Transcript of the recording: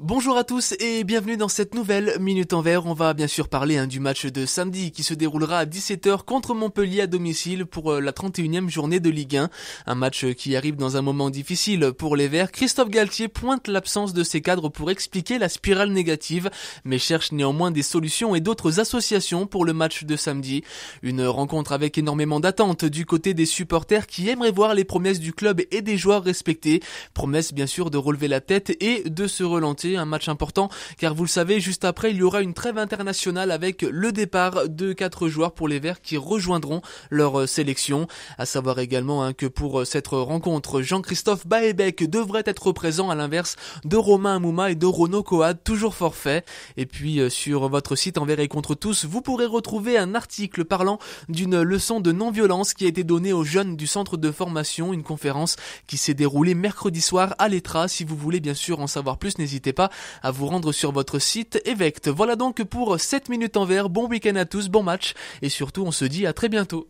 Bonjour à tous et bienvenue dans cette nouvelle Minute en Vert. On va bien sûr parler hein, du match de samedi qui se déroulera à 17h contre Montpellier à domicile pour euh, la 31e journée de Ligue 1. Un match euh, qui arrive dans un moment difficile pour les Verts. Christophe Galtier pointe l'absence de ses cadres pour expliquer la spirale négative mais cherche néanmoins des solutions et d'autres associations pour le match de samedi. Une rencontre avec énormément d'attentes du côté des supporters qui aimeraient voir les promesses du club et des joueurs respectés. Promesse bien sûr de relever la tête et de se relancer un match important car vous le savez, juste après il y aura une trêve internationale avec le départ de quatre joueurs pour les Verts qui rejoindront leur euh, sélection. À savoir également hein, que pour euh, cette rencontre, Jean-Christophe Baebek devrait être présent à l'inverse de Romain Mouma et de Renaud Coad, toujours forfait. Et puis euh, sur votre site Envers et contre tous, vous pourrez retrouver un article parlant d'une leçon de non-violence qui a été donnée aux jeunes du centre de formation, une conférence qui s'est déroulée mercredi soir à l'ETRA. Si vous voulez bien sûr en savoir plus, n'hésitez pas pas à vous rendre sur votre site Evect. Voilà donc pour 7 minutes en verre. Bon week-end à tous, bon match et surtout on se dit à très bientôt.